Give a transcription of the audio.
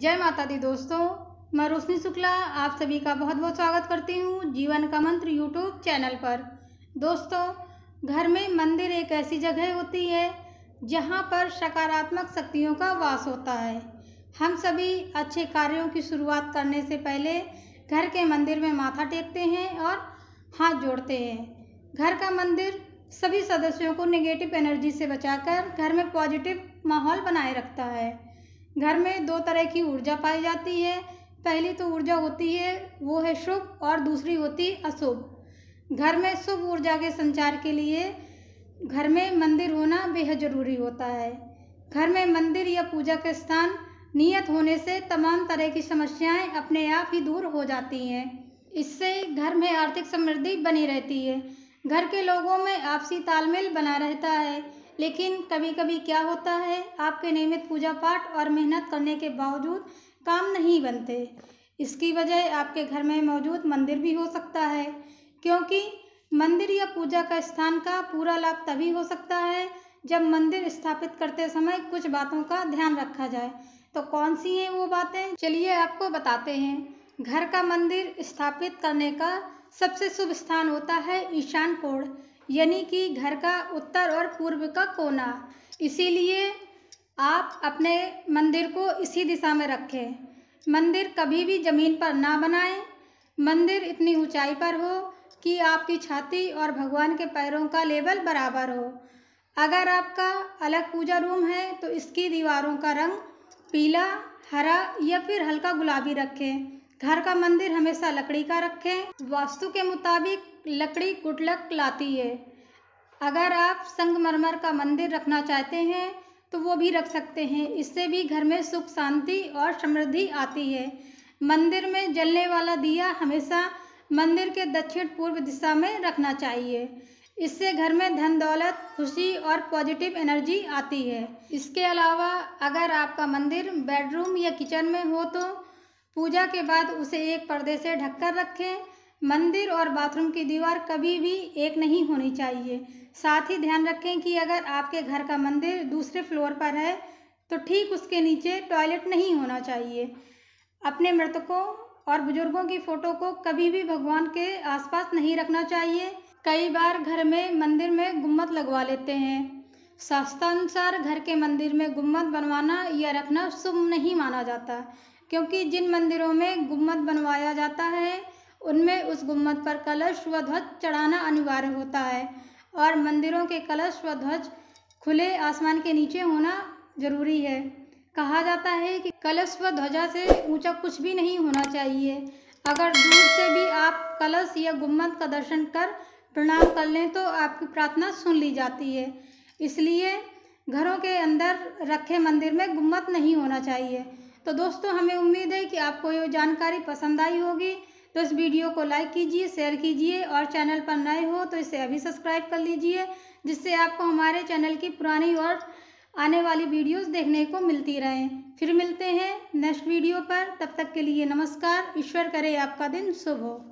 जय माता दी दोस्तों मैं रोशनी शुक्ला आप सभी का बहुत बहुत स्वागत करती हूँ जीवन का मंत्र यूट्यूब चैनल पर दोस्तों घर में मंदिर एक ऐसी जगह होती है जहाँ पर सकारात्मक शक्तियों का वास होता है हम सभी अच्छे कार्यों की शुरुआत करने से पहले घर के मंदिर में माथा टेकते हैं और हाथ जोड़ते हैं घर का मंदिर सभी सदस्यों को निगेटिव एनर्जी से बचाकर घर में पॉजिटिव माहौल बनाए रखता है घर में दो तरह की ऊर्जा पाई जाती है पहली तो ऊर्जा होती है वो है शुभ और दूसरी होती अशुभ घर में शुभ ऊर्जा के संचार के लिए घर में मंदिर होना बेहद ज़रूरी होता है घर में मंदिर या पूजा के स्थान नियत होने से तमाम तरह की समस्याएं अपने आप ही दूर हो जाती हैं इससे घर में आर्थिक समृद्धि बनी रहती है घर के लोगों में आपसी तालमेल बना रहता है लेकिन कभी कभी क्या होता है आपके नियमित पूजा पाठ और मेहनत करने के बावजूद काम नहीं बनते इसकी वजह आपके घर में मौजूद मंदिर भी हो सकता है क्योंकि मंदिर या पूजा का स्थान का पूरा लाभ तभी हो सकता है जब मंदिर स्थापित करते समय कुछ बातों का ध्यान रखा जाए तो कौन सी हैं वो बातें चलिए आपको बताते हैं घर का मंदिर स्थापित करने का सबसे शुभ स्थान होता है ईशान कोण यानी कि घर का उत्तर और पूर्व का कोना इसीलिए आप अपने मंदिर को इसी दिशा में रखें मंदिर कभी भी ज़मीन पर ना बनाएं मंदिर इतनी ऊंचाई पर हो कि आपकी छाती और भगवान के पैरों का लेवल बराबर हो अगर आपका अलग पूजा रूम है तो इसकी दीवारों का रंग पीला हरा या फिर हल्का गुलाबी रखें घर का मंदिर हमेशा लकड़ी का रखें वास्तु के मुताबिक लकड़ी गुटलक लाती है अगर आप संगमरमर का मंदिर रखना चाहते हैं तो वो भी रख सकते हैं इससे भी घर में सुख शांति और समृद्धि आती है मंदिर में जलने वाला दिया हमेशा मंदिर के दक्षिण पूर्व दिशा में रखना चाहिए इससे घर में धन दौलत खुशी और पॉजिटिव एनर्जी आती है इसके अलावा अगर आपका मंदिर बेडरूम या किचन में हो तो पूजा के बाद उसे एक पर्दे से ढककर रखें मंदिर और बाथरूम की दीवार कभी भी एक नहीं होनी चाहिए साथ ही ध्यान रखें कि अगर आपके घर का मंदिर दूसरे फ्लोर पर है तो ठीक उसके नीचे टॉयलेट नहीं होना चाहिए अपने मृतकों और बुजुर्गों की फ़ोटो को कभी भी भगवान के आसपास नहीं रखना चाहिए कई बार घर में मंदिर में गुम्मत लगवा लेते हैं शास्त्रानुसार घर के मंदिर में गुम्मत बनवाना या रखना शुभ नहीं माना जाता क्योंकि जिन मंदिरों में गुम्मत बनवाया जाता है उनमें उस गुम्मत पर कलश व ध्वज चढ़ाना अनिवार्य होता है और मंदिरों के कलश व ध्वज खुले आसमान के नीचे होना जरूरी है कहा जाता है कि कलश व ध्वजा से ऊंचा कुछ भी नहीं होना चाहिए अगर दूर से भी आप कलश या गुम्मत का दर्शन कर प्रणाम कर लें तो आपकी प्रार्थना सुन ली जाती है इसलिए घरों के अंदर रखे मंदिर में गुम्मत नहीं होना चाहिए तो दोस्तों हमें उम्मीद है कि आपको ये जानकारी पसंद आई होगी तो इस वीडियो को लाइक कीजिए शेयर कीजिए और चैनल पर नए हो तो इसे अभी सब्सक्राइब कर लीजिए जिससे आपको हमारे चैनल की पुरानी और आने वाली वीडियोस देखने को मिलती रहें फिर मिलते हैं नेक्स्ट वीडियो पर तब तक के लिए नमस्कार ईश्वर करे आपका दिन शुभ हो